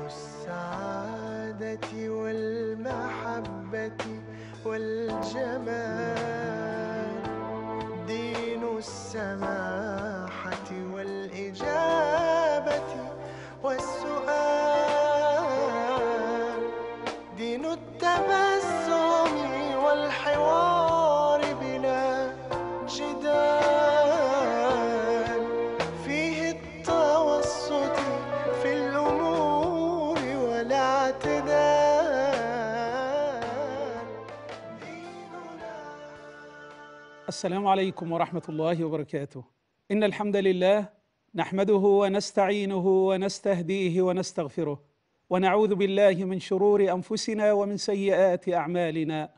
السعادة والمحبة والجمال دين السماء السلام عليكم ورحمة الله وبركاته إن الحمد لله نحمده ونستعينه ونستهديه ونستغفره ونعوذ بالله من شرور أنفسنا ومن سيئات أعمالنا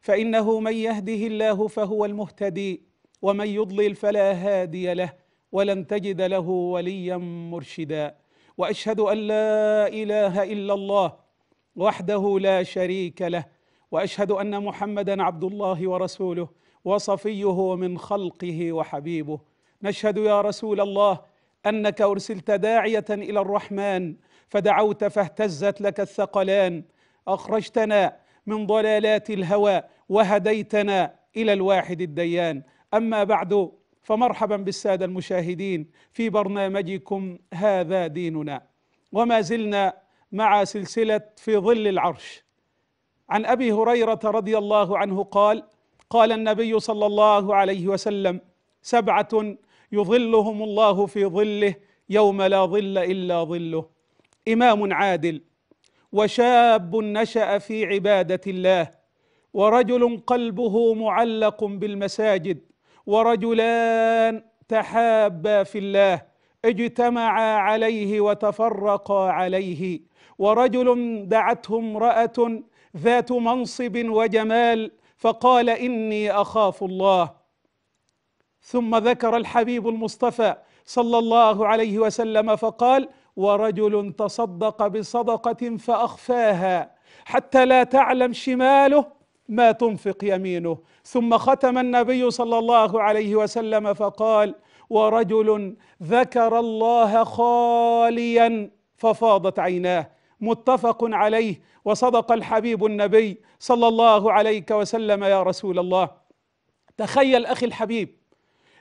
فإنه من يهده الله فهو المهتدي ومن يضلل فلا هادي له ولن تجد له وليا مرشدا وأشهد أن لا إله إلا الله وحده لا شريك له وأشهد أن محمدا عبد الله ورسوله وصفيه من خلقه وحبيبه نشهد يا رسول الله انك ارسلت داعيه الى الرحمن فدعوت فاهتزت لك الثقلان اخرجتنا من ضلالات الهوى وهديتنا الى الواحد الديان اما بعد فمرحبا بالساده المشاهدين في برنامجكم هذا ديننا وما زلنا مع سلسله في ظل العرش عن ابي هريره رضي الله عنه قال قال النبي صلى الله عليه وسلم سبعه يظلهم الله في ظله يوم لا ظل الا ظله امام عادل وشاب نشا في عباده الله ورجل قلبه معلق بالمساجد ورجلان تحابا في الله اجتمعا عليه وتفرقا عليه ورجل دعته امراه ذات منصب وجمال فقال اني اخاف الله ثم ذكر الحبيب المصطفى صلى الله عليه وسلم فقال ورجل تصدق بصدقه فاخفاها حتى لا تعلم شماله ما تنفق يمينه ثم ختم النبي صلى الله عليه وسلم فقال ورجل ذكر الله خاليا ففاضت عيناه متفق عليه وصدق الحبيب النبي صلى الله عليك وسلم يا رسول الله تخيل اخي الحبيب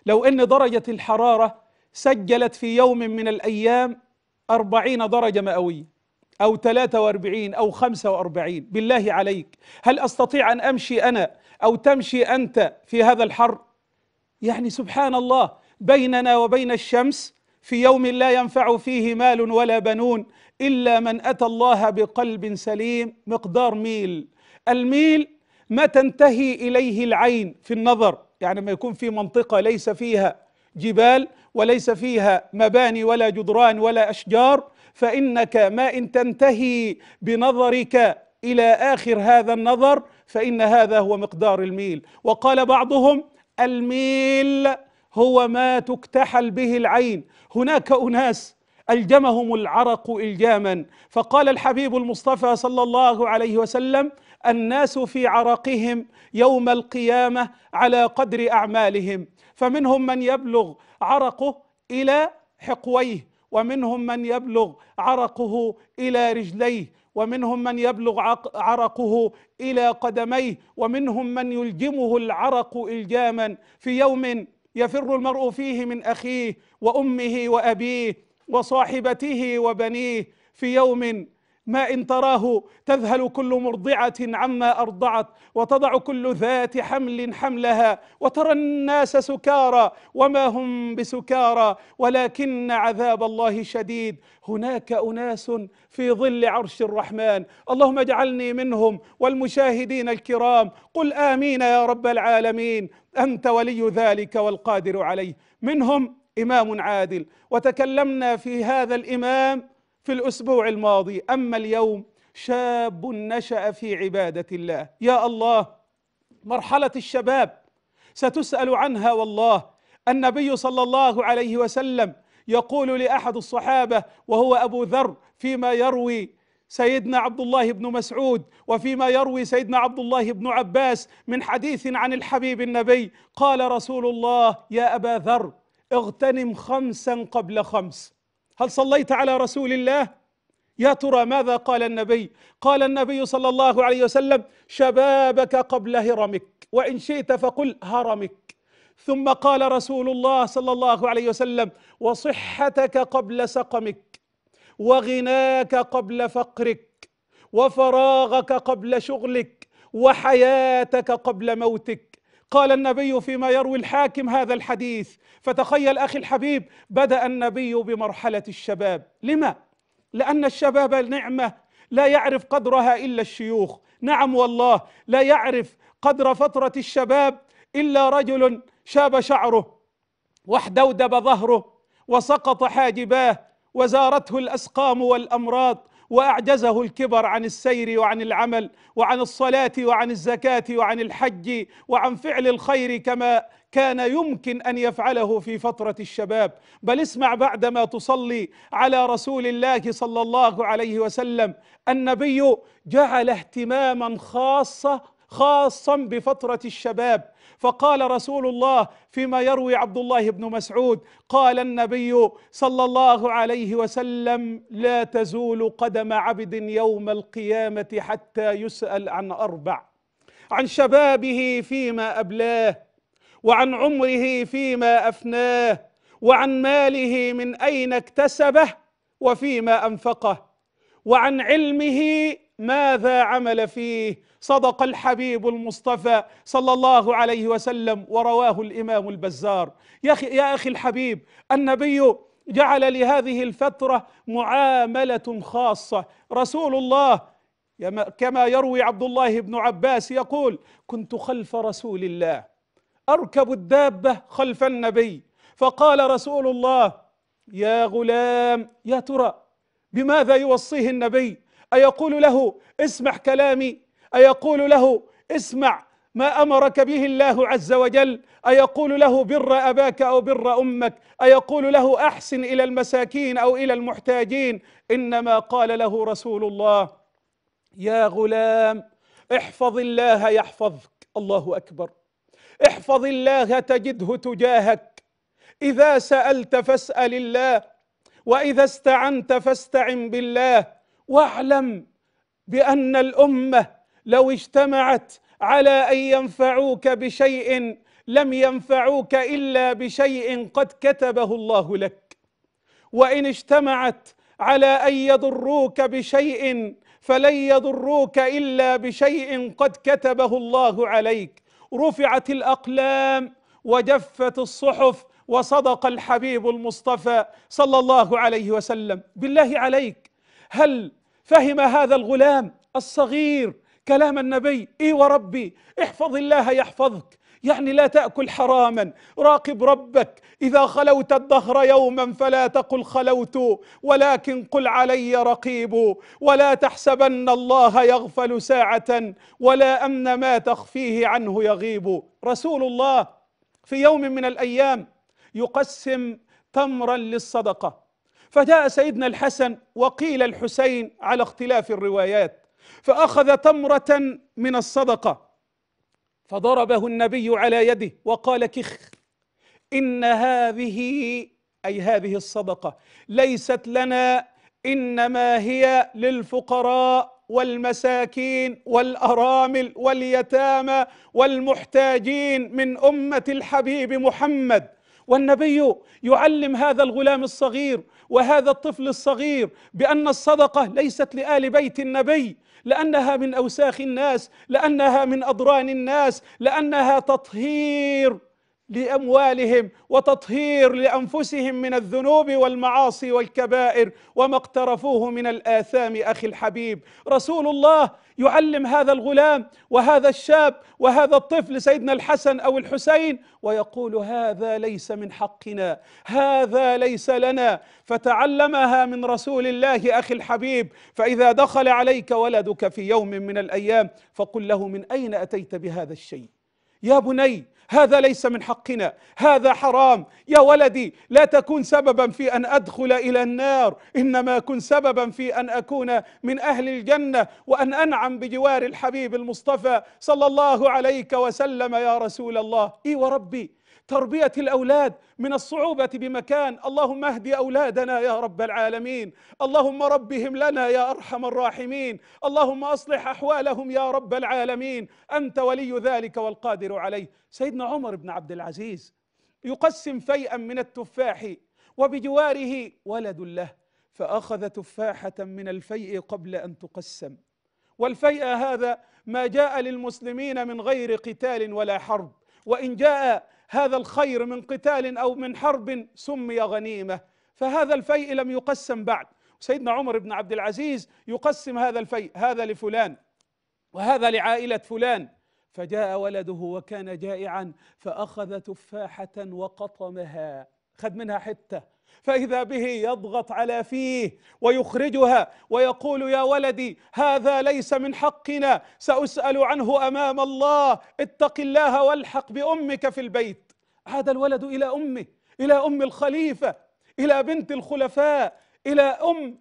لو ان درجه الحراره سجلت في يوم من الايام أربعين درجه مئويه أو 43 أو 45 بالله عليك هل أستطيع أن أمشي أنا أو تمشي أنت في هذا الحر يعني سبحان الله بيننا وبين الشمس في يوم لا ينفع فيه مال ولا بنون إلا من أتى الله بقلب سليم مقدار ميل الميل ما تنتهي إليه العين في النظر يعني ما يكون في منطقة ليس فيها جبال وليس فيها مباني ولا جدران ولا أشجار فإنك ما إن تنتهي بنظرك إلى آخر هذا النظر فإن هذا هو مقدار الميل وقال بعضهم الميل هو ما تكتحل به العين هناك أناس الجمهم العرق الجاما فقال الحبيب المصطفى صلى الله عليه وسلم الناس في عرقهم يوم القيامه على قدر اعمالهم فمنهم من يبلغ عرقه الى حقويه ومنهم من يبلغ عرقه الى رجليه ومنهم من يبلغ عرقه الى قدميه ومنهم من يلجمه العرق الجاما في يوم يفر المرء فيه من اخيه وامه وابيه وصاحبته وبنيه في يوم ما إن تراه تذهل كل مرضعة عما أرضعت وتضع كل ذات حمل حملها وترى الناس سكارى وما هم بسكارى ولكن عذاب الله شديد هناك أناس في ظل عرش الرحمن اللهم اجعلني منهم والمشاهدين الكرام قل آمين يا رب العالمين أنت ولي ذلك والقادر عليه منهم امام عادل وتكلمنا في هذا الامام في الاسبوع الماضي اما اليوم شاب نشا في عباده الله يا الله مرحله الشباب ستسال عنها والله النبي صلى الله عليه وسلم يقول لاحد الصحابه وهو ابو ذر فيما يروي سيدنا عبد الله بن مسعود وفيما يروي سيدنا عبد الله بن عباس من حديث عن الحبيب النبي قال رسول الله يا ابا ذر اغتنم خمسا قبل خمس هل صليت على رسول الله يا ترى ماذا قال النبي قال النبي صلى الله عليه وسلم شبابك قبل هرمك وان شئت فقل هرمك ثم قال رسول الله صلى الله عليه وسلم وصحتك قبل سقمك وغناك قبل فقرك وفراغك قبل شغلك وحياتك قبل موتك قال النبي فيما يروي الحاكم هذا الحديث فتخيل اخي الحبيب بدا النبي بمرحله الشباب لما لان الشباب نعمه لا يعرف قدرها الا الشيوخ نعم والله لا يعرف قدر فتره الشباب الا رجل شاب شعره واحدودب ظهره وسقط حاجباه وزارته الاسقام والامراض واعجزه الكبر عن السير وعن العمل وعن الصلاه وعن الزكاه وعن الحج وعن فعل الخير كما كان يمكن ان يفعله في فتره الشباب بل اسمع بعدما تصلي على رسول الله صلى الله عليه وسلم النبي جعل اهتماما خاصه خاصا بفتره الشباب فقال رسول الله فيما يروي عبد الله بن مسعود قال النبي صلى الله عليه وسلم لا تزول قدم عبد يوم القيامه حتى يسال عن اربع عن شبابه فيما ابلاه وعن عمره فيما افناه وعن ماله من اين اكتسبه وفيما انفقه وعن علمه ماذا عمل فيه صدق الحبيب المصطفى صلى الله عليه وسلم ورواه الامام البزار يا اخي يا اخي الحبيب النبي جعل لهذه الفتره معامله خاصه رسول الله كما يروي عبد الله بن عباس يقول كنت خلف رسول الله اركب الدابه خلف النبي فقال رسول الله يا غلام يا ترى بماذا يوصيه النبي أيقول له اسمع كلامي أيقول له اسمع ما امرك به الله عز وجل ايقول له بر اباك او بر امك ايقول له احسن الى المساكين او الى المحتاجين انما قال له رسول الله يا غلام احفظ الله يحفظك الله اكبر احفظ الله تجده تجاهك اذا سالت فاسال الله واذا استعنت فاستعن بالله واعلم بان الامه لو اجتمعت على ان ينفعوك بشيء لم ينفعوك الا بشيء قد كتبه الله لك وان اجتمعت على ان يضروك بشيء فلن يضروك الا بشيء قد كتبه الله عليك رفعت الاقلام وجفت الصحف وصدق الحبيب المصطفى صلى الله عليه وسلم بالله عليك هل فهم هذا الغلام الصغير كلام النبي اي وربي احفظ الله يحفظك يعني لا تاكل حراما راقب ربك اذا خلوت الدهر يوما فلا تقل خلوت ولكن قل علي رقيب ولا تحسبن الله يغفل ساعه ولا امن ما تخفيه عنه يغيب رسول الله في يوم من الايام يقسم تمرا للصدقه فجاء سيدنا الحسن وقيل الحسين على اختلاف الروايات فاخذ تمره من الصدقه فضربه النبي على يده وقال كخ ان هذه اي هذه الصدقه ليست لنا انما هي للفقراء والمساكين والارامل واليتامى والمحتاجين من امه الحبيب محمد والنبي يعلم هذا الغلام الصغير وهذا الطفل الصغير بأن الصدقة ليست لآل بيت النبي لأنها من أوساخ الناس لأنها من أضران الناس لأنها تطهير لاموالهم وتطهير لانفسهم من الذنوب والمعاصي والكبائر وما اقترفوه من الاثام اخي الحبيب رسول الله يعلم هذا الغلام وهذا الشاب وهذا الطفل سيدنا الحسن او الحسين ويقول هذا ليس من حقنا هذا ليس لنا فتعلمها من رسول الله اخي الحبيب فاذا دخل عليك ولدك في يوم من الايام فقل له من اين اتيت بهذا الشيء يا بني هذا ليس من حقنا هذا حرام يا ولدي لا تكون سببا في ان ادخل الى النار انما كن سببا في ان اكون من اهل الجنه وان انعم بجوار الحبيب المصطفى صلى الله عليك وسلم يا رسول الله اي وربي تربية الأولاد من الصعوبة بمكان اللهم اهدي أولادنا يا رب العالمين اللهم ربهم لنا يا أرحم الراحمين اللهم أصلح أحوالهم يا رب العالمين أنت ولي ذلك والقادر عليه سيدنا عمر بن عبد العزيز يقسم فيئا من التفاح وبجواره ولد له فأخذ تفاحة من الفيء قبل أن تقسم والفيء هذا ما جاء للمسلمين من غير قتال ولا حرب وان جاء هذا الخير من قتال او من حرب سمي غنيمه فهذا الفيء لم يقسم بعد سيدنا عمر بن عبد العزيز يقسم هذا الفيء هذا لفلان وهذا لعائله فلان فجاء ولده وكان جائعا فاخذ تفاحه وقطمها خذ منها حته فإذا به يضغط على فيه ويخرجها ويقول يا ولدي هذا ليس من حقنا سأسأل عنه أمام الله اتق الله والحق بأمك في البيت عاد الولد إلى أمه إلى أم الخليفة إلى بنت الخلفاء إلى أم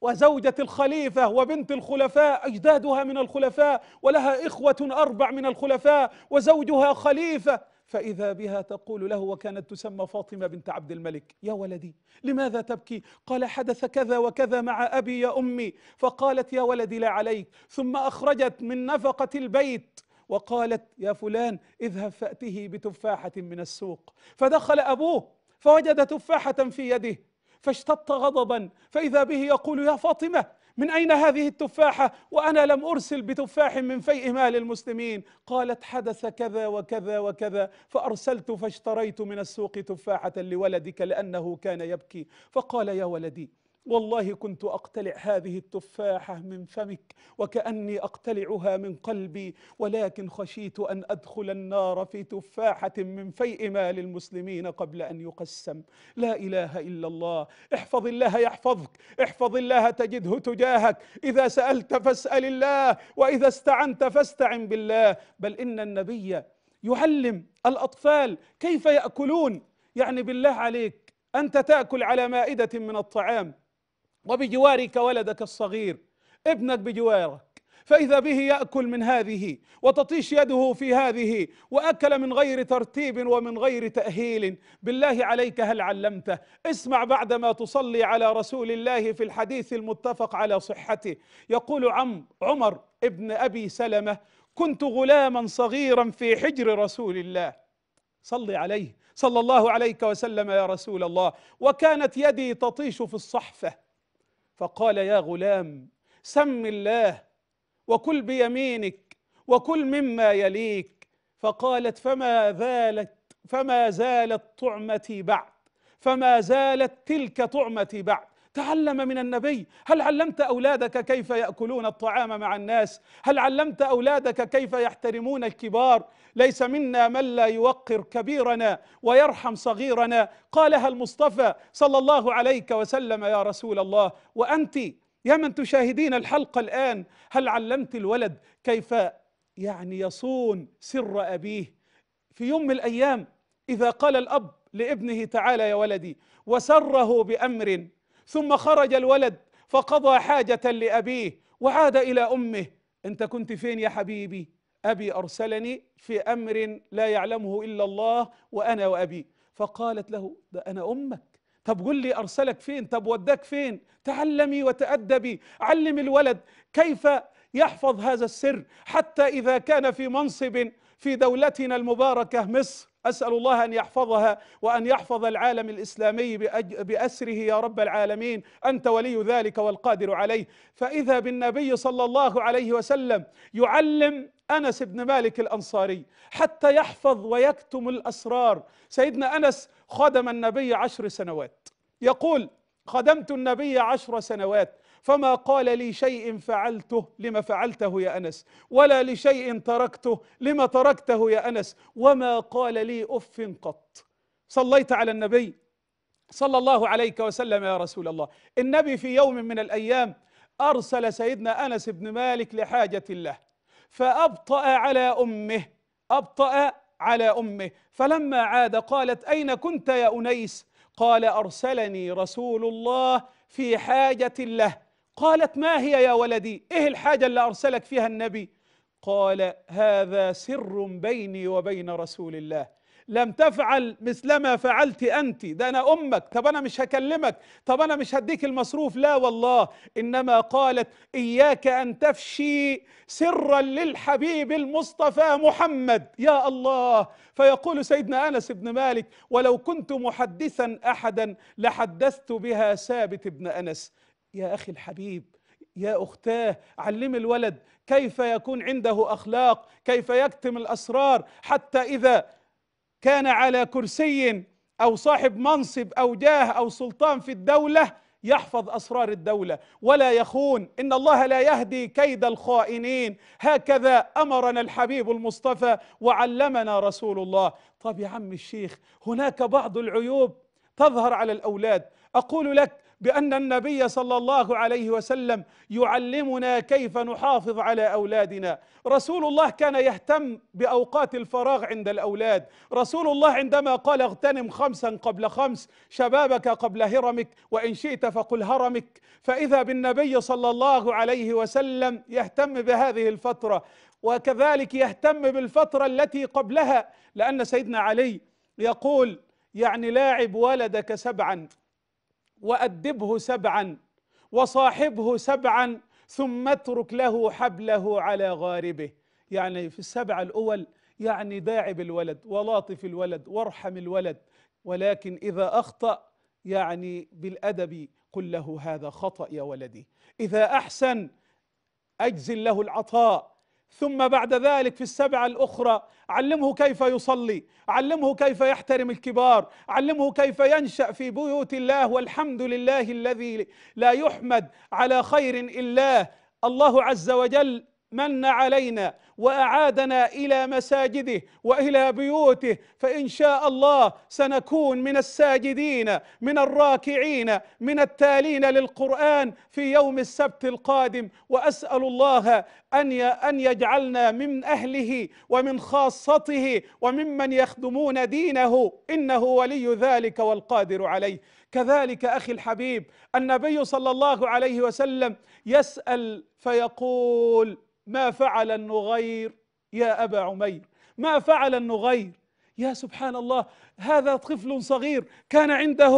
وزوجة الخليفة وبنت الخلفاء أجدادها من الخلفاء ولها إخوة أربع من الخلفاء وزوجها خليفة فإذا بها تقول له وكانت تسمى فاطمة بنت عبد الملك يا ولدي لماذا تبكي قال حدث كذا وكذا مع أبي يا أمي فقالت يا ولدي لا عليك ثم أخرجت من نفقة البيت وقالت يا فلان اذهب فأته بتفاحة من السوق فدخل أبوه فوجد تفاحة في يده فاشتط غضبا فإذا به يقول يا فاطمة من أين هذه التفاحة وأنا لم أرسل بتفاح من فيء مال المسلمين قالت حدث كذا وكذا وكذا فأرسلت فاشتريت من السوق تفاحة لولدك لأنه كان يبكي فقال يا ولدي والله كنت اقتلع هذه التفاحه من فمك وكاني اقتلعها من قلبي ولكن خشيت ان ادخل النار في تفاحه من فيء مال المسلمين قبل ان يقسم لا اله الا الله احفظ الله يحفظك احفظ الله تجده تجاهك اذا سالت فاسال الله واذا استعنت فاستعن بالله بل ان النبي يعلم الاطفال كيف ياكلون يعني بالله عليك انت تاكل على مائده من الطعام وبجوارك ولدك الصغير ابنك بجوارك فإذا به يأكل من هذه وتطيش يده في هذه وأكل من غير ترتيب ومن غير تأهيل بالله عليك هل علمته اسمع بعدما تصلي على رسول الله في الحديث المتفق على صحته يقول عم عمر ابن أبي سلمة كنت غلاما صغيرا في حجر رسول الله صلي عليه صلى الله عليك وسلم يا رسول الله وكانت يدي تطيش في الصحفه فقال يا غلام سم الله وكل بيمينك وكل مما يليك فقالت فما زالت فما زالت طعمتي بعد فما زالت تلك طعمتي بعد تعلم من النبي هل علمت أولادك كيف يأكلون الطعام مع الناس هل علمت أولادك كيف يحترمون الكبار ليس منا من لا يوقر كبيرنا ويرحم صغيرنا قالها المصطفى صلى الله عليك وسلم يا رسول الله وأنت يا من تشاهدين الحلقة الآن هل علمت الولد كيف يعني يصون سر أبيه في يوم من الأيام إذا قال الأب لابنه تعالى يا ولدي وسره بأمر ثم خرج الولد فقضى حاجة لأبيه وعاد إلى أمه أنت كنت فين يا حبيبي أبي أرسلني في أمر لا يعلمه إلا الله وأنا وأبي فقالت له ده أنا أمك طب قل لي أرسلك فين طب وداك فين تعلمي وتأدبي علم الولد كيف يحفظ هذا السر حتى إذا كان في منصب في دولتنا المباركه مصر اسال الله ان يحفظها وان يحفظ العالم الاسلامي باسره يا رب العالمين انت ولي ذلك والقادر عليه فاذا بالنبي صلى الله عليه وسلم يعلم انس بن مالك الانصاري حتى يحفظ ويكتم الاسرار سيدنا انس خدم النبي عشر سنوات يقول خدمت النبي عشر سنوات فما قال لي شيء فعلته لما فعلته يا انس ولا لشيء تركته لما تركته يا انس وما قال لي اف قط صليت على النبي صلى الله عليك وسلم يا رسول الله النبي في يوم من الايام ارسل سيدنا انس بن مالك لحاجه له فابطا على امه ابطا على امه فلما عاد قالت اين كنت يا انيس قال ارسلني رسول الله في حاجه له قالت ما هي يا ولدي ايه الحاجه اللي ارسلك فيها النبي قال هذا سر بيني وبين رسول الله لم تفعل مثلما فعلت انت ده انا امك طب انا مش هكلمك طب انا مش هديك المصروف لا والله انما قالت اياك ان تفشي سرا للحبيب المصطفى محمد يا الله فيقول سيدنا انس بن مالك ولو كنت محدثا احدا لحدثت بها ثابت بن انس يا اخي الحبيب يا اختاه علم الولد كيف يكون عنده اخلاق كيف يكتم الاسرار حتى اذا كان على كرسي او صاحب منصب او جاه او سلطان في الدوله يحفظ اسرار الدوله ولا يخون ان الله لا يهدي كيد الخائنين هكذا امرنا الحبيب المصطفى وعلمنا رسول الله طب يا عم الشيخ هناك بعض العيوب تظهر على الاولاد اقول لك بأن النبي صلى الله عليه وسلم يعلمنا كيف نحافظ على أولادنا رسول الله كان يهتم بأوقات الفراغ عند الأولاد رسول الله عندما قال اغتنم خمسا قبل خمس شبابك قبل هرمك وإن شئت فقل هرمك فإذا بالنبي صلى الله عليه وسلم يهتم بهذه الفترة وكذلك يهتم بالفترة التي قبلها لأن سيدنا علي يقول يعني لاعب ولدك سبعا وأدبه سبعا وصاحبه سبعا ثم اترك له حبله على غاربه يعني في السبع الأول يعني داعب الولد ولاطف الولد وارحم الولد ولكن إذا أخطأ يعني بالأدب قل له هذا خطأ يا ولدي إذا أحسن أجزل له العطاء ثم بعد ذلك في السبعة الأخرى علمه كيف يصلي علمه كيف يحترم الكبار علمه كيف ينشأ في بيوت الله والحمد لله الذي لا يحمد على خير إلا الله عز وجل من علينا واعادنا الى مساجده والى بيوته فان شاء الله سنكون من الساجدين من الراكعين من التالين للقران في يوم السبت القادم واسال الله ان ان يجعلنا من اهله ومن خاصته وممن يخدمون دينه انه ولي ذلك والقادر عليه كذلك اخي الحبيب النبي صلى الله عليه وسلم يسال فيقول ما فعل النغير يا أبا عمير ما فعل النغير يا سبحان الله هذا طفل صغير كان عنده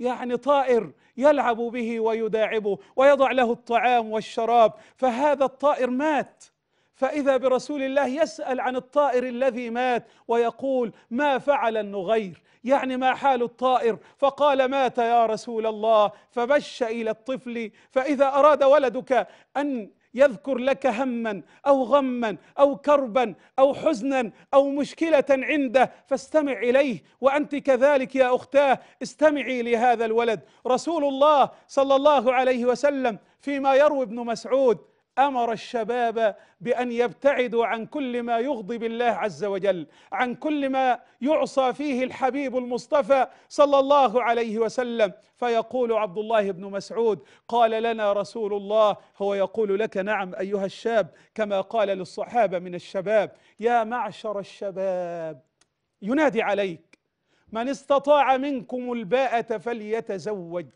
يعني طائر يلعب به ويداعبه ويضع له الطعام والشراب فهذا الطائر مات فإذا برسول الله يسأل عن الطائر الذي مات ويقول ما فعل النغير يعني ما حال الطائر فقال مات يا رسول الله فبش إلى الطفل فإذا أراد ولدك أن يذكر لك هما او غما او كربا او حزنا او مشكله عنده فاستمع اليه وانت كذلك يا اختاه استمعي لهذا الولد رسول الله صلى الله عليه وسلم فيما يروي ابن مسعود امر الشباب بان يبتعدوا عن كل ما يغضب الله عز وجل عن كل ما يعصى فيه الحبيب المصطفى صلى الله عليه وسلم فيقول عبد الله بن مسعود قال لنا رسول الله هو يقول لك نعم ايها الشاب كما قال للصحابه من الشباب يا معشر الشباب ينادي عليك من استطاع منكم الباءة فليتزوج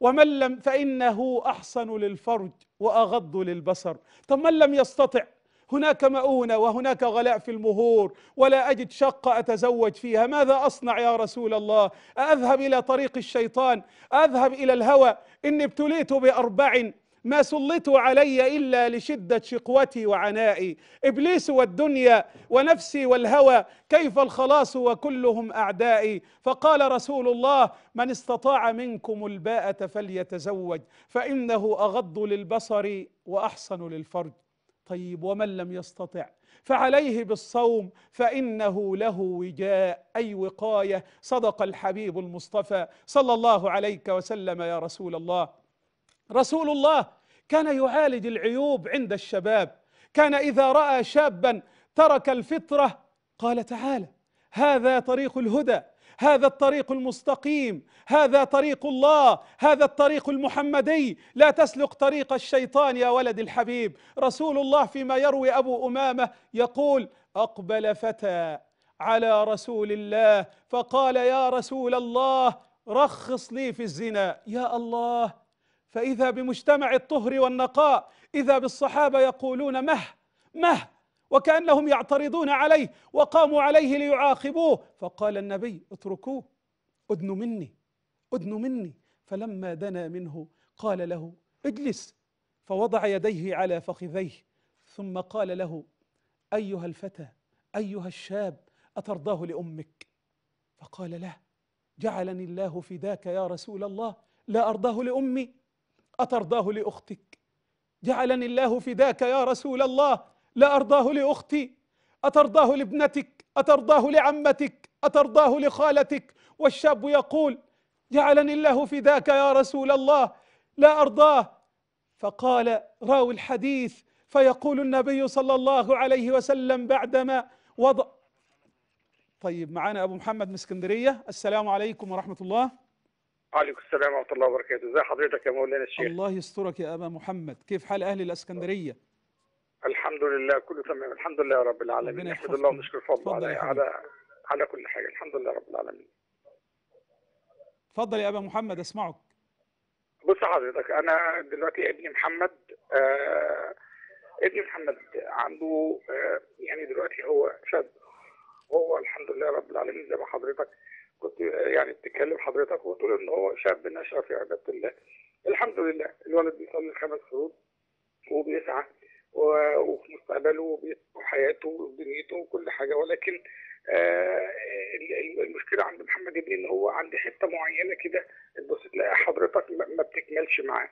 ومن لم فانه احصن للفرج واغض للبصر طب من لم يستطع هناك مؤونه وهناك غلاء في المهور ولا اجد شقه اتزوج فيها ماذا اصنع يا رسول الله اذهب الى طريق الشيطان اذهب الى الهوى اني ابتليت باربع ما سلطوا علي الا لشده شقوتي وعنائي ابليس والدنيا ونفسي والهوى كيف الخلاص وكلهم اعدائي فقال رسول الله من استطاع منكم الباءه فليتزوج فانه اغض للبصر واحصن للفرج طيب ومن لم يستطع فعليه بالصوم فانه له وجاء اي وقايه صدق الحبيب المصطفى صلى الله عليك وسلم يا رسول الله رسول الله كان يعالج العيوب عند الشباب كان اذا راى شابا ترك الفطره قال تعالى هذا طريق الهدى هذا الطريق المستقيم هذا طريق الله هذا الطريق المحمدي لا تسلق طريق الشيطان يا ولد الحبيب رسول الله فيما يروي ابو امامه يقول اقبل فتى على رسول الله فقال يا رسول الله رخص لي في الزنا يا الله فإذا بمجتمع الطهر والنقاء إذا بالصحابة يقولون مه مه وكأنهم يعترضون عليه وقاموا عليه ليعاقبوه فقال النبي اتركوه ادنوا مني ادنوا مني فلما دنا منه قال له اجلس فوضع يديه على فخذيه ثم قال له أيها الفتى أيها الشاب أترضاه لأمك فقال له جعلني الله فداك يا رسول الله لا أرضاه لأمي أترضاه لأختك جعلني الله فداك يا رسول الله لا أرضاه لأختي أترضاه لابنتك أترضاه لعمتك أترضاه لخالتك والشاب يقول جعلني الله فداك يا رسول الله لا أرضاه فقال راوي الحديث فيقول النبي صلى الله عليه وسلم بعدما وضع طيب معانا أبو محمد من اسكندرية السلام عليكم ورحمة الله وعليكم السلام ورحمه الله وبركاته ازي حضرتك يا مولانا الشيخ الله يسترك يا ابا محمد كيف حال اهل الاسكندريه الحمد لله كله تمام الحمد لله يا رب العالمين نحمد الله ونشكر فضله على على على كل حاجه الحمد لله رب العالمين اتفضل يا ابا محمد اسمعك بص حضرتك انا دلوقتي ابني محمد آه ابني محمد عنده آه يعني دلوقتي هو شاب هو الحمد لله رب العالمين زي ما حضرتك كنت يعني بتكلم حضرتك وتقول ان هو شاب نشأ في عبادة الله الحمد لله الولد بيصلي خمس فروض وبيسعى وفي مستقبله وحياته ودنيته وكل حاجه ولكن آه المشكله عند محمد ابني ان هو عند حته معينه كده تبص تلاقي حضرتك ما بتكملش معاه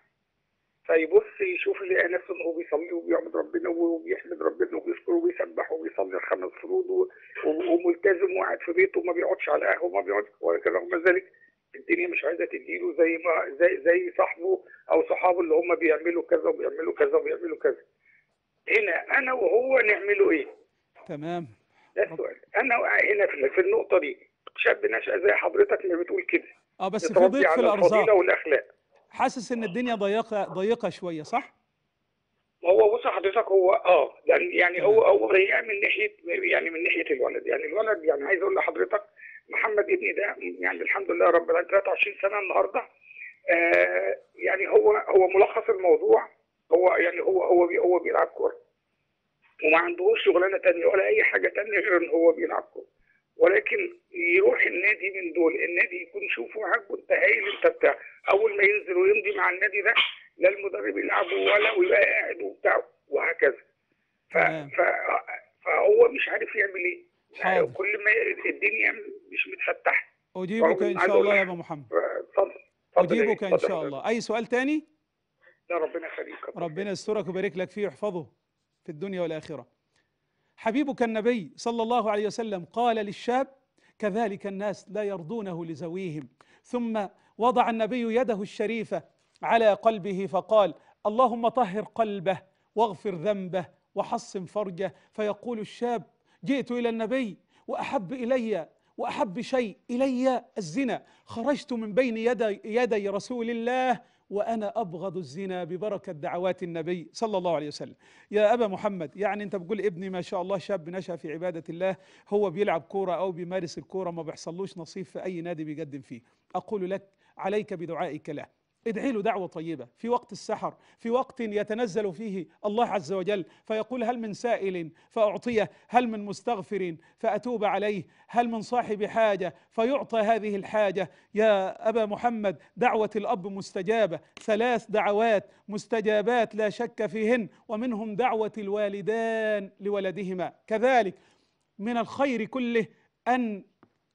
فيبص يشوف يلاقي نفسه ان هو بيصلي وبيعبد ربنا وبيحمد ربنا وبيشكره وبيسبح وبيصلي الخمس فروض وملتزم وقاعد في بيته وما بيقعدش على قهوه وما بيقعدش ولكن رغم ذلك الدنيا مش عايزه تديله زي ما زي زي صاحبه او صحابه اللي هم بيعملوا كذا وبيعملوا كذا وبيعملوا كذا. هنا انا وهو نعمله ايه؟ تمام ده السؤال انا هنا في النقطه دي شاب نشأ زي حضرتك اللي بتقول كده اه بس في في الارزاق والأخلاق. حاسس ان الدنيا ضيقه ضيقه شويه صح؟ هو بص حضرتك هو اه يعني يعني هو هو ضيق من ناحيه يعني من ناحيه الولد يعني الولد يعني عايز اقول لحضرتك محمد ابني ده يعني الحمد لله رب العالمين 23 سنه النهارده آه يعني هو هو ملخص الموضوع هو يعني هو هو بي هو بيلعب كوره وما عندهوش شغلانه ثانيه ولا اي حاجه ثانيه غير ان هو بيلعب كوره ولكن يروح النادي من دول النادي يكون شوفه عاجبه انت هايل انت بتاع اول ما ينزل ويمضي مع النادي ده لا المدرب يلعبه ولا ويبقى قاعد وبتاع وهكذا ف... ف... فهو مش عارف يعمل ايه يعني حاضر. كل ما الدنيا مش متفتحه اجيبك ان شاء الله يا ابو محمد اتفضل اجيبك ان شاء الله اي سؤال تاني لا ربنا يخليك ربنا يسترك ويبارك لك فيه ويحفظه في الدنيا والاخره حبيبك النبي صلى الله عليه وسلم قال للشاب كذلك الناس لا يرضونه لزويهم ثم وضع النبي يده الشريفه على قلبه فقال اللهم طهر قلبه واغفر ذنبه وحصن فرجه فيقول الشاب جئت الى النبي واحب الي واحب شيء الي الزنا خرجت من بين يدي, يدي رسول الله وأنا أبغض الزنا ببركة دعوات النبي صلى الله عليه وسلم يا أبا محمد يعني أنت بتقول ابني ما شاء الله شاب نشأ في عبادة الله هو بيلعب كورة أو بيمارس الكورة ما بيحصلوش نصيب في أي نادي بيقدم فيه أقول لك عليك بدعائك له ادعي له دعوة طيبة في وقت السحر في وقت يتنزل فيه الله عز وجل فيقول هل من سائل فأعطيه هل من مستغفر فأتوب عليه هل من صاحب حاجة فيعطى هذه الحاجة يا أبا محمد دعوة الأب مستجابة ثلاث دعوات مستجابات لا شك فيهن ومنهم دعوة الوالدان لولدهما كذلك من الخير كله أن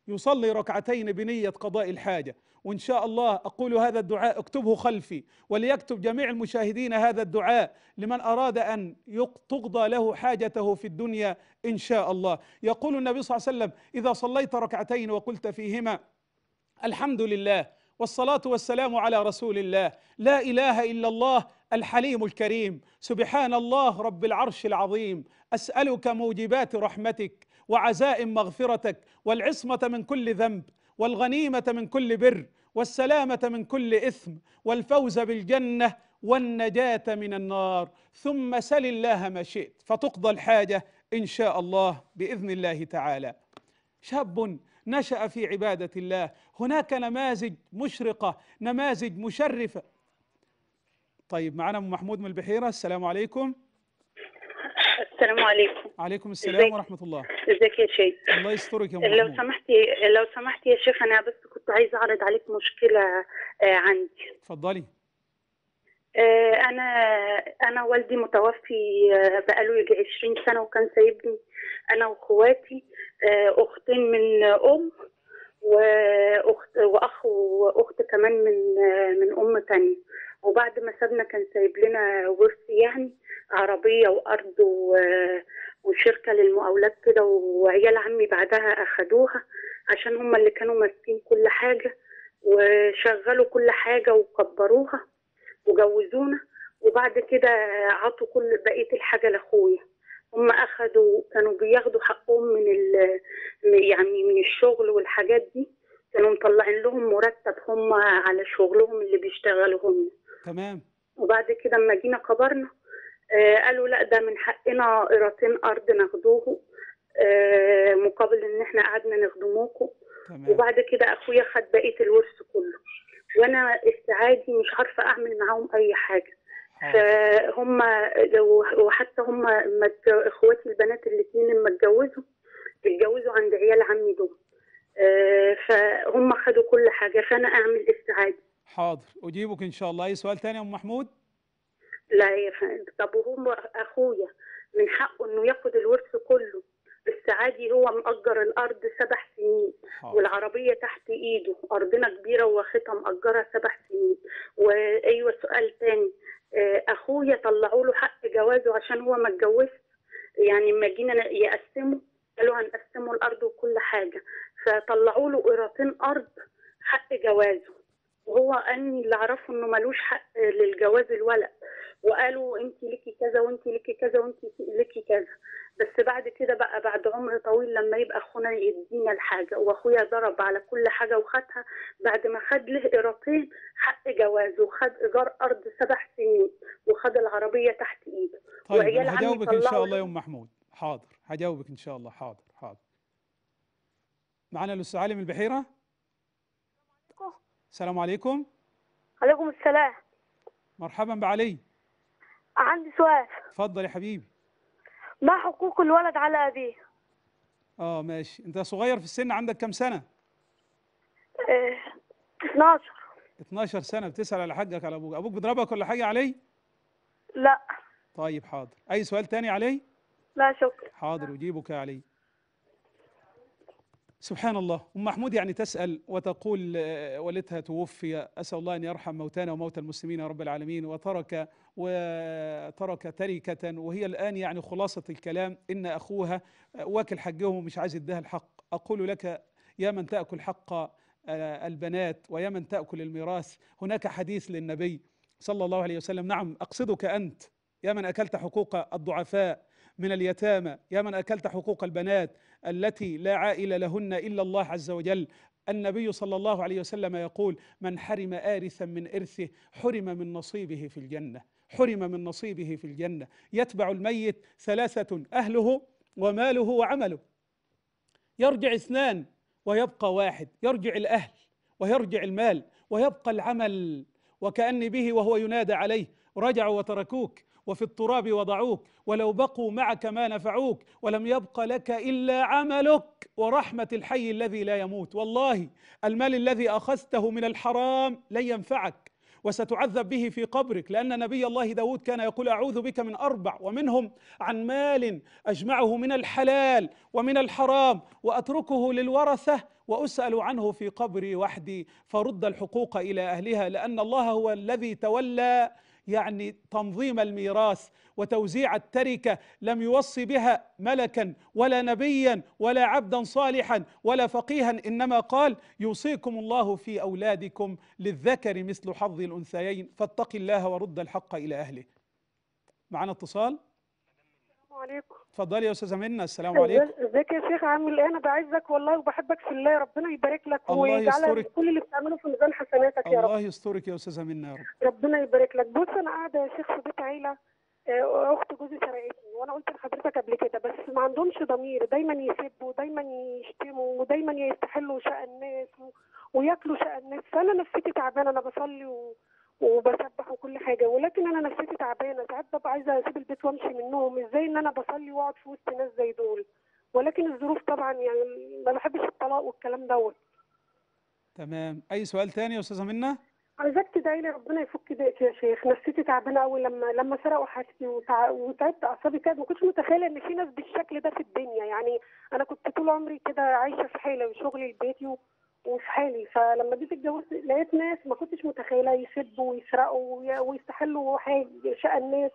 يصلي ركعتين بنية قضاء الحاجة وإن شاء الله أقول هذا الدعاء اكتبه خلفي وليكتب جميع المشاهدين هذا الدعاء لمن أراد أن تقضى له حاجته في الدنيا إن شاء الله يقول النبي صلى الله عليه وسلم إذا صليت ركعتين وقلت فيهما الحمد لله والصلاة والسلام على رسول الله لا إله إلا الله الحليم الكريم سبحان الله رب العرش العظيم اسالك موجبات رحمتك وعزائم مغفرتك والعصمه من كل ذنب والغنيمه من كل بر والسلامه من كل اثم والفوز بالجنه والنجاه من النار ثم سل الله ما شئت فتقضى الحاجه ان شاء الله باذن الله تعالى شاب نشا في عباده الله هناك نماذج مشرقه نماذج مشرفه طيب معنا ام محمود من البحيره السلام عليكم السلام عليكم عليكم السلام إزاي. ورحمه الله ازيك يا شيخ الله يسترك يا محمود لو سمحتي لو سمحتي يا شيخ انا بس كنت عايزه اعرض عليك مشكله آه، عندي اتفضلي آه، انا انا والدي متوفي آه، بقاله يجي 20 سنه وكان سايبني انا واخواتي اختين من ام واخت واخ واخت كمان من من ام تانية وبعد ما سابنا كان سايب لنا ورث يعني عربية وأرض وشركة للمقاولات كده وعيال عمي بعدها أخدوها عشان هم اللي كانوا ماسكين كل حاجة وشغلوا كل حاجة وكبروها وجوزونا وبعد كده عطوا كل بقية الحاجة لأخويا هم أخدوا كانوا بياخدوا حقهم من ال يعني من الشغل والحاجات دي كانوا مطلعين لهم مرتب هم على شغلهم اللي بيشتغلوهم تمام وبعد كده لما جينا كبرنا آه قالوا لا ده من حقنا قراطين ارض ناخدوه آه مقابل ان احنا قعدنا نخدموكم وبعد كده اخويا خد بقيه الورث كله وانا استعادي مش عارفه اعمل معاهم اي حاجه آه. فهم وحتى هم اخواتي البنات الاثنين لما اتجوزوا اتجوزوا عند عيال عمي دول آه، فهم خدوا كل حاجه فانا اعمل استعادي حاضر اجيبك ان شاء الله اي سؤال تاني يا ام محمود لا يا فندم طب وهو اخويا من حقه انه ياخد الورث كله بس عادي هو مأجر الأرض سبع سنين حاضر. والعربية تحت إيده أرضنا كبيرة وواخدها مأجرها سبع سنين وأيوة سؤال تاني آه، أخويا طلعوا له حق جوازه عشان هو ما اتجوزش يعني لما جينا يقسمه قالوا هنقسمه الأرض وكل حاجة فطلعوا له قيراطين أرض حق جوازه وهو اني اللي اعرفه انه ملوش حق للجواز الولد وقالوا انت ليكي كذا وانت ليكي كذا وانت ليكي كذا بس بعد كده بقى بعد عمر طويل لما يبقى اخونا يدينا الحاجه واخويا ضرب على كل حاجه وخدها بعد ما خد له قيراطين حق جوازه وخد ايجار ارض سبع سنين وخد العربيه تحت ايده طيب وعيال هجاوبك ان شاء الله يا ام محمود حاضر هجاوبك ان شاء الله حاضر حاضر معنا الاستاذ علي من البحيره السلام عليكم عليكم السلام مرحبا بعلي عندي سؤال اتفضل يا حبيبي ما حقوق الولد على أبيه اه ماشي انت صغير في السن عندك كام سنة اه 12 12 سنة بتسأل على حقك على أبوك أبوك بيضربك ولا حاجة علي لا طيب حاضر أي سؤال تاني علي لا شكرا حاضر وجيبك يا علي سبحان الله أم محمود يعني تسأل وتقول آه، والدها توفي أسأل الله أن يرحم موتانا وموتى المسلمين يا رب العالمين وترك وترك تركة وهي الآن يعني خلاصة الكلام إن أخوها آه، واكل حقهم ومش عايز يديها الحق أقول لك يا من تأكل حق آه، البنات ويا من تأكل الميراث هناك حديث للنبي صلى الله عليه وسلم نعم أقصدك أنت يا من أكلت حقوق الضعفاء من اليتامى يا من أكلت حقوق البنات التي لا عائل لهن الا الله عز وجل النبي صلى الله عليه وسلم يقول من حرم آرثا من إرثه حرم من نصيبه في الجنة حرم من نصيبه في الجنة يتبع الميت ثلاثة أهله وماله وعمله يرجع اثنان ويبقى واحد يرجع الأهل ويرجع المال ويبقى العمل وكأن به وهو ينادى عليه رجعوا وتركوك وفي التراب وضعوك ولو بقوا معك ما نفعوك ولم يبق لك إلا عملك ورحمة الحي الذي لا يموت والله المال الذي أخذته من الحرام لن ينفعك وستعذب به في قبرك لأن نبي الله داود كان يقول أعوذ بك من أربع ومنهم عن مال أجمعه من الحلال ومن الحرام وأتركه للورثة وأسأل عنه في قبري وحدي فرد الحقوق إلى أهلها لأن الله هو الذي تولى يعني تنظيم الميراث وتوزيع التركه لم يوصي بها ملكا ولا نبيا ولا عبدا صالحا ولا فقيها انما قال يوصيكم الله في اولادكم للذكر مثل حظ الانثيين فاتق الله ورد الحق الى اهله معنا اتصال السلام عليكم اتفضلي يا استاذه منى السلام عليكم ازيك يا شيخ عامل ايه انا بعزك والله وبحبك في الله ربنا يبارك لك ويجعل كل اللي بتعمله في ميزان حسناتك يا رب الله يسترك يا استاذه منى يا رب ربنا يبارك لك بص انا قاعده يا شيخ في بيت عيله آه، اخت جوزي سرقتني وانا قلت لحضرتك قبل كده بس ما عندهمش ضمير دايما يسبوا ودايما يشتموا ودايما يستحلوا شقى الناس وياكلوا شقى الناس فانا نفسيتي تعبانه انا بصلي و... وبسبح وكل حاجه ولكن انا نفسيتي تعبانه ساعات ببقى عايزه اسيب البيت وامشي منهم ازاي ان انا بصلي واقعد في وسط ناس زي دول ولكن الظروف طبعا يعني ما بحبش الطلاق والكلام دوت تمام اي سؤال تاني يا استاذه منى عايزاك تدعي لي ربنا يفك ضيقتي يا شيخ نفسيتي تعبانه قوي لما لما سرقوا حاجتي وتعبت اعصابي كده ما كنتش متخيله ان في ناس بالشكل ده في الدنيا يعني انا كنت طول عمري كده عايشه في حيله وشغلي شغلي لبيتي و... وفي حالي فلما جيت اتجوزت لقيت ناس ما كنتش متخيله يسبوا ويسرقوا ويستحلوا حاجه شقى الناس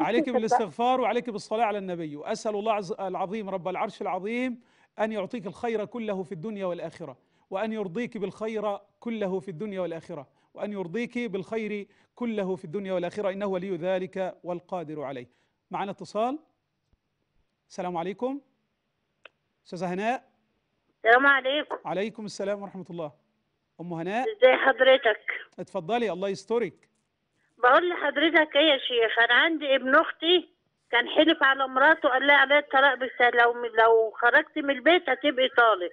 عليك بالاستغفار وعليك بالصلاه على النبي واسال الله العظيم رب العرش العظيم ان يعطيك الخير كله في الدنيا والاخره وان يرضيك بالخير كله في الدنيا والاخره وان يرضيك بالخير كله في الدنيا والاخره انه ولي ذلك والقادر عليه معنا اتصال السلام عليكم استاذه هناء السلام عليكم عليكم السلام ورحمه الله ام هناء ازي حضرتك اتفضلي الله يسترك بقول لحضرتك ايه يا شيخ انا عندي ابن اختي كان حلف على مراته قال لها عليا الطلاق بس لو لو خرجت من البيت هتبقي طالق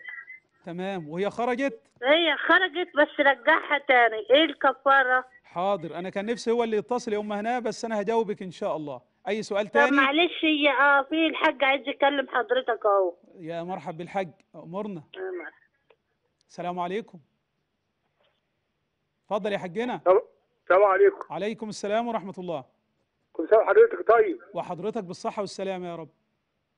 تمام وهي خرجت هي خرجت بس رجعها تاني ايه الكفاره حاضر انا كان نفسي هو اللي يتصل يا ام هناء بس انا هجاوبك ان شاء الله اي سؤال تاني؟ طب معلش اه في الحاج عايز يكلم حضرتك اهو يا مرحب بالحاج امرنا آه، السلام عليكم اتفضل يا حجنا السلام عليكم عليكم السلام ورحمه الله كل سنه وحضرتك طيب وحضرتك بالصحه والسلامه يا رب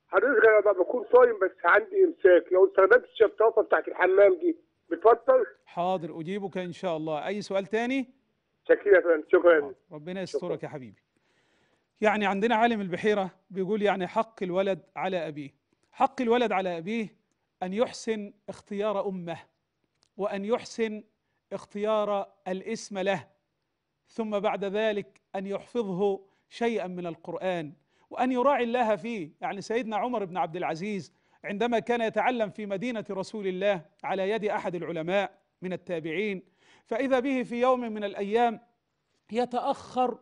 حضرتك انا بكون صايم بس عندي امساك لو استخدمت الشفطه بتاعت الحمام دي بتفضل حاضر اجيبك ان شاء الله اي سؤال تاني شكرا شكرا ربنا يسترك يا حبيبي يعني عندنا عالم البحيرة بيقول يعني حق الولد على أبيه حق الولد على أبيه أن يحسن اختيار أمه وأن يحسن اختيار الاسم له ثم بعد ذلك أن يحفظه شيئا من القرآن وأن يراعي الله فيه يعني سيدنا عمر بن عبد العزيز عندما كان يتعلم في مدينة رسول الله على يد أحد العلماء من التابعين فإذا به في يوم من الأيام يتأخر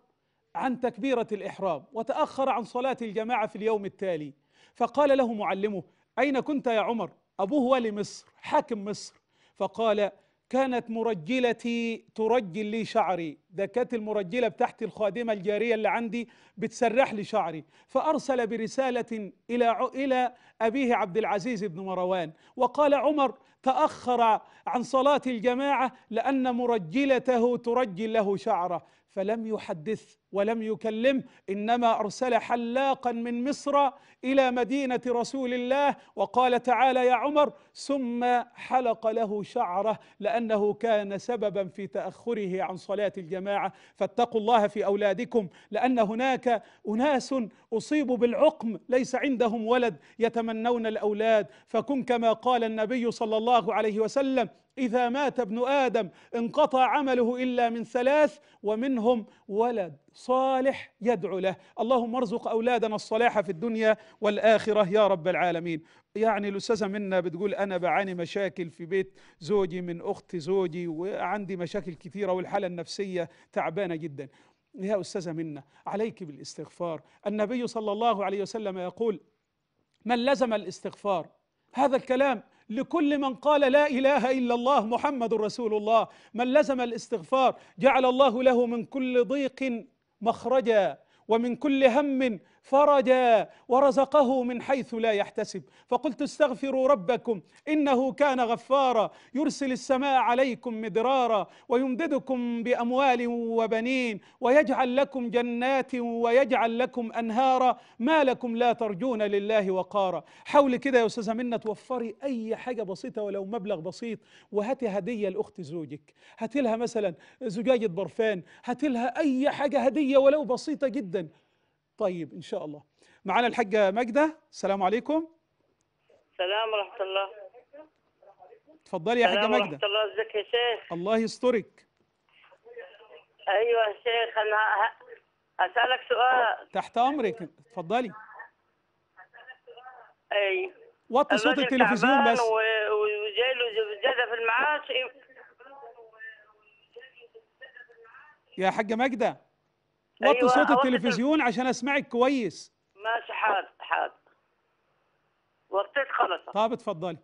عن تكبيرة الإحرام وتأخر عن صلاة الجماعة في اليوم التالي فقال له معلمه أين كنت يا عمر أبوه ولي مصر حاكم مصر فقال كانت مرجلتي ترجل لي شعري ده كانت المرجلة بتاعتي الخادمة الجارية اللي عندي بتسرح لي شعري فأرسل برسالة إلى إلى أبيه عبد العزيز بن مروان وقال عمر تأخر عن صلاة الجماعة لأن مرجلته ترجل له شعره فلم يحدث ولم يكلم انما ارسل حلاقا من مصر الى مدينه رسول الله وقال تعالى يا عمر ثم حلق له شعره لانه كان سببا في تاخره عن صلاه الجماعه فاتقوا الله في اولادكم لان هناك اناس اصيبوا بالعقم ليس عندهم ولد يتمنون الاولاد فكن كما قال النبي صلى الله عليه وسلم إذا مات ابن آدم انقطع عمله إلا من ثلاث ومنهم ولد صالح يدعو له اللهم ارزق أولادنا الصلاح في الدنيا والآخرة يا رب العالمين يعني الأستاذة منا بتقول أنا بعاني مشاكل في بيت زوجي من أخت زوجي وعندي مشاكل كثيرة والحالة النفسية تعبانة جدا يا أستاذة منا عليك بالاستغفار النبي صلى الله عليه وسلم يقول من لزم الاستغفار هذا الكلام لكل من قال لا اله الا الله محمد رسول الله من لزم الاستغفار جعل الله له من كل ضيق مخرجا ومن كل هم فرجا ورزقه من حيث لا يحتسب فقلت استغفروا ربكم انه كان غفارا يرسل السماء عليكم مدرارا ويمددكم باموال وبنين ويجعل لكم جنات ويجعل لكم انهارا ما لكم لا ترجون لله وقارا حولي كده يا استاذه منى توفري اي حاجه بسيطه ولو مبلغ بسيط وهاتي هديه لاخت زوجك هاتي لها مثلا زجاجه برفان هاتي لها اي حاجه هديه ولو بسيطه جدا طيب ان شاء الله معانا الحاجه ماجده السلام عليكم السلام ورحمه الله اتفضلي يا حاجه ماجده ورحمه الله ازيك يا شيخ الله يسترك ايوه يا شيخ انا اسالك سؤال تحت امرك اتفضلي اي وطي صوت التلفزيون بس وجاله زياده في المعاش يا حاجه ماجده وطي أيوة صوت التلفزيون عشان اسمعك كويس ماشي حاد حاد وطيت خلص طب اتفضلي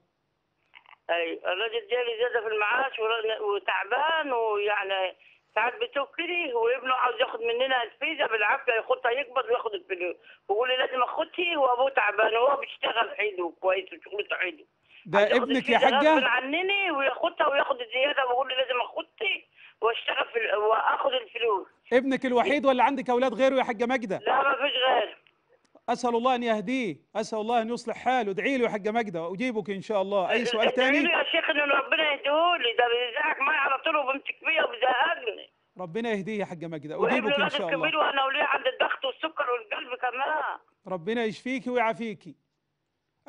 اي الراجل جالي زياده في المعاش وتعبان ويعني ساعات بتبكي وابنه عاوز ياخد مننا الفيزا بالعافيه ياخدها يقبض وياخد الفلوس ويقول لي لازم اخدتي وابوه تعبان وهو بيشتغل عيده كويس وشغلته عيده ده ابنك يا حاجه عنني وياخدها وياخد الزياده ويقول لي لازم اخدتي واشتغل في واخذ الفلوس ابنك الوحيد ولا عندك اولاد غيره يا حجه ماجده لا ما فيش غيره اسال الله ان يهديه اسال الله ان يصلح حاله ادعي له يا حجه ماجده اجيبك ان شاء الله اي سؤال ثاني؟ يا شيخ ان ربنا يهديه لي ده بيزعق معي على طول وبمسك فيا وبيزهقني ربنا يهديه يا حجه ماجده اجيبك ان شاء الله كبير وانا وليه عند الضغط والسكر والقلب كمان ربنا يشفيكي ويعافيكي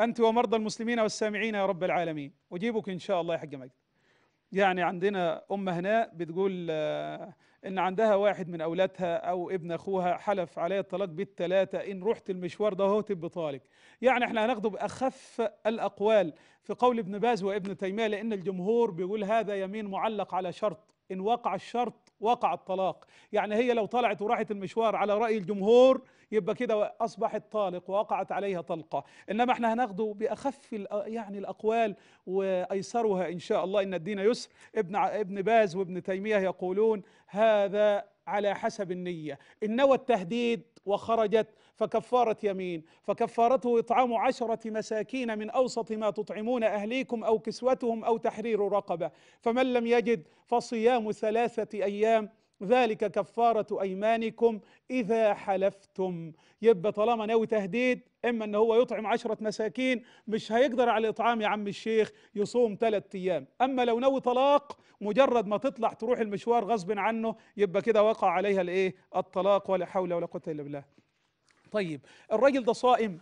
انت ومرضى المسلمين والسامعين يا رب العالمين اجيبك ان شاء الله يا حجه ماجده يعني عندنا أم هناء بتقول آه، إن عندها واحد من أولادها أو ابن أخوها حلف عليه الطلاق بالثلاثة إن رحت المشوار ده هو تبقى طالق يعني إحنا هناخده بأخف الأقوال في قول ابن باز وابن تيمية لأن الجمهور بيقول هذا يمين معلق على شرط إن وقع الشرط وقع الطلاق يعني هي لو طلعت وراحت المشوار على رأي الجمهور يبقى كده اصبحت طالق ووقعت عليها طلقه انما احنا هناخده باخف يعني الاقوال وايسرها ان شاء الله ان الدين يسر ابن ابن باز وابن تيميه يقولون هذا على حسب النيه ان نوى التهديد وخرجت فكفارة يمين فكفارته إطعام عشرة مساكين من أوسط ما تطعمون أهليكم أو كسوتهم أو تحرير رقبة فمن لم يجد فصيام ثلاثة أيام ذلك كفارة أيمانكم إذا حلفتم يبقى طالما ناوي تهديد إما إن هو يطعم عشرة مساكين مش هيقدر على الإطعام يا عم الشيخ يصوم ثلاثة أيام أما لو ناوي طلاق مجرد ما تطلع تروح المشوار غصب عنه يبقى كده وقع عليها الإيه الطلاق ولا حول ولا قوة إلا بالله طيب الراجل ده صائم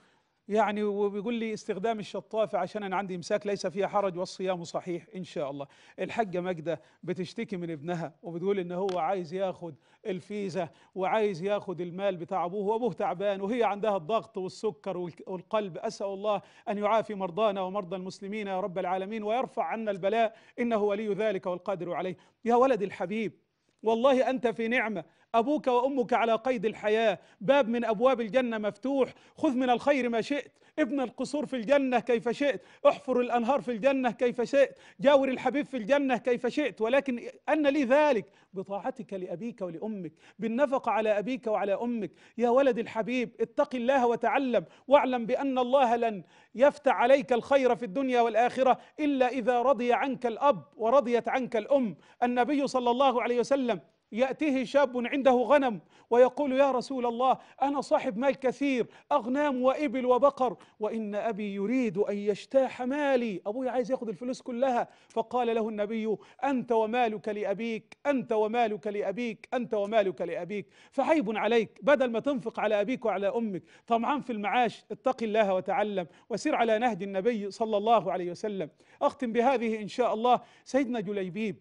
يعني وبيقول لي استخدام الشطافة عشان أنا عندي إمساك ليس فيها حرج والصيام صحيح إن شاء الله الحاجة ماجدة بتشتكي من ابنها وبتقول إن هو عايز ياخد الفيزة وعايز ياخد المال بتاع أبوه وأبوه تعبان وهي عندها الضغط والسكر والقلب أسأل الله أن يعافي مرضانا ومرضى المسلمين يا رب العالمين ويرفع عنا البلاء إنه ولي ذلك والقادر عليه يا ولد الحبيب والله أنت في نعمة أبوك وأمك على قيد الحياة باب من أبواب الجنة مفتوح خذ من الخير ما شئت ابن القصور في الجنة كيف شئت احفر الأنهار في الجنة كيف شئت جاور الحبيب في الجنة كيف شئت ولكن أن لي ذلك بطاعتك لأبيك ولأمك بالنفقة على أبيك وعلى أمك يا ولد الحبيب اتق الله وتعلم واعلم بأن الله لن يفتح عليك الخير في الدنيا والآخرة إلا إذا رضي عنك الأب ورضيت عنك الأم النبي صلى الله عليه وسلم يأتيه شاب عنده غنم ويقول يا رسول الله أنا صاحب مال كثير أغنام وإبل وبقر وإن أبي يريد أن يجتاح مالي أبوي عايز يأخذ الفلوس كلها فقال له النبي أنت ومالك لأبيك أنت ومالك لأبيك أنت ومالك لأبيك فعيب عليك بدل ما تنفق على أبيك وعلى أمك طمعان في المعاش اتق الله وتعلم وسير على نهج النبي صلى الله عليه وسلم أختم بهذه إن شاء الله سيدنا جليبيب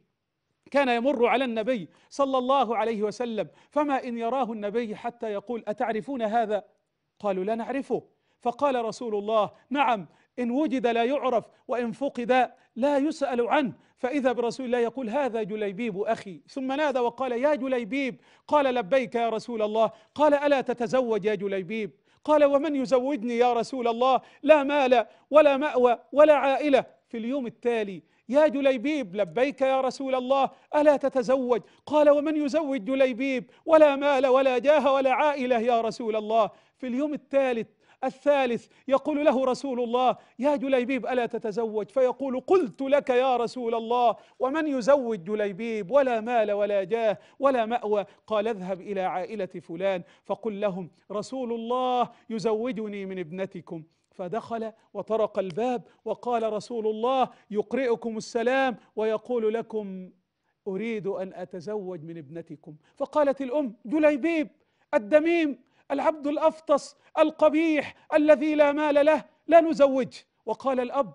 كان يمر على النبي صلى الله عليه وسلم فما إن يراه النبي حتى يقول أتعرفون هذا قالوا لا نعرفه فقال رسول الله نعم إن وجد لا يعرف وإن فقد لا يسأل عنه فإذا برسول الله يقول هذا جليبيب أخي ثم نادى وقال يا جليبيب قال لبيك يا رسول الله قال ألا تتزوج يا جليبيب قال ومن يزوجني يا رسول الله لا مال ولا مأوى ولا عائلة في اليوم التالي يا جليبيب لبيك يا رسول الله ألا تتزوج قال ومن يزوج جليبيب ولا مال ولا جاه ولا عائلة يا رسول الله في اليوم الثالث الثالث يقول له رسول الله يا جليبيب ألا تتزوج فيقول قلت لك يا رسول الله ومن يزوج جليبيب ولا مال ولا جاه ولا مأوى قال اذهب إلى عائلة فلان فقل لهم رسول الله يزوجني من ابنتكم فدخل وطرق الباب وقال رسول الله يقرئكم السلام ويقول لكم أريد أن أتزوج من ابنتكم فقالت الأم جليبيب الدميم العبد الأفطس القبيح الذي لا مال له لا نزوج وقال الأب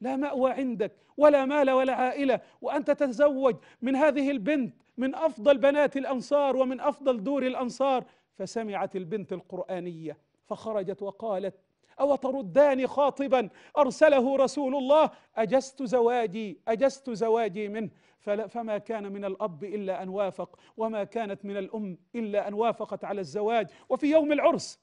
لا مأوى عندك ولا مال ولا عائلة وأنت تتزوج من هذه البنت من أفضل بنات الأنصار ومن أفضل دور الأنصار فسمعت البنت القرآنية فخرجت وقالت أو تردان خاطبا أرسله رسول الله أجزت زواجي أجزت زواجي منه فما كان من الأب إلا أن وافق وما كانت من الأم إلا أن وافقت على الزواج وفي يوم العرس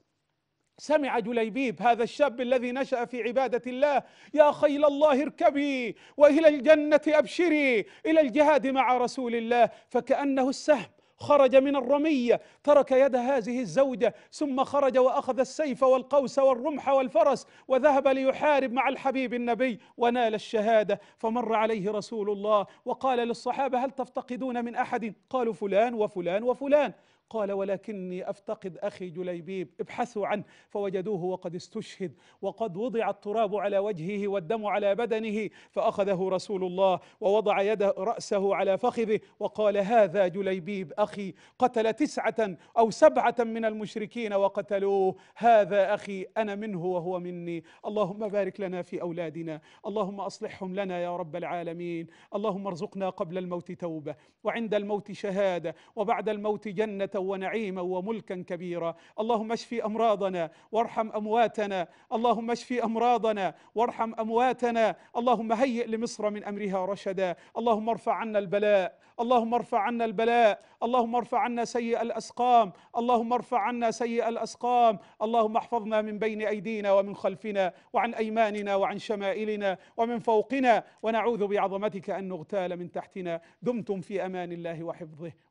سمع جليبيب هذا الشاب الذي نشأ في عبادة الله يا خيل الله اركبي وإلى الجنة أبشري إلى الجهاد مع رسول الله فكأنه السهم خرج من الرمية ترك يد هذه الزوجة ثم خرج وأخذ السيف والقوس والرمح والفرس وذهب ليحارب مع الحبيب النبي ونال الشهادة فمر عليه رسول الله وقال للصحابة هل تفتقدون من أحد قالوا فلان وفلان وفلان قال ولكني أفتقد أخي جليبيب ابحثوا عنه فوجدوه وقد استشهد وقد وضع التراب على وجهه والدم على بدنه فأخذه رسول الله ووضع يده رأسه على فخذه وقال هذا جليبيب أخي قتل تسعة أو سبعة من المشركين وقتلوه هذا أخي أنا منه وهو مني اللهم بارك لنا في أولادنا اللهم أصلحهم لنا يا رب العالمين اللهم ارزقنا قبل الموت توبة وعند الموت شهادة وبعد الموت جنة ونعيما وملكا كبيرا اللهم اشف امراضنا وارحم امواتنا اللهم اشف امراضنا وارحم امواتنا اللهم هيئ لمصر من امرها رشدا اللهم ارفع عنا البلاء اللهم ارفع عنا البلاء اللهم ارفع عنا سيء الاسقام اللهم ارفع عنا سيء الاسقام اللهم احفظنا من بين ايدينا ومن خلفنا وعن ايماننا وعن شمائلنا ومن فوقنا ونعوذ بعظمتك ان نغتال من تحتنا دمتم في امان الله وحفظه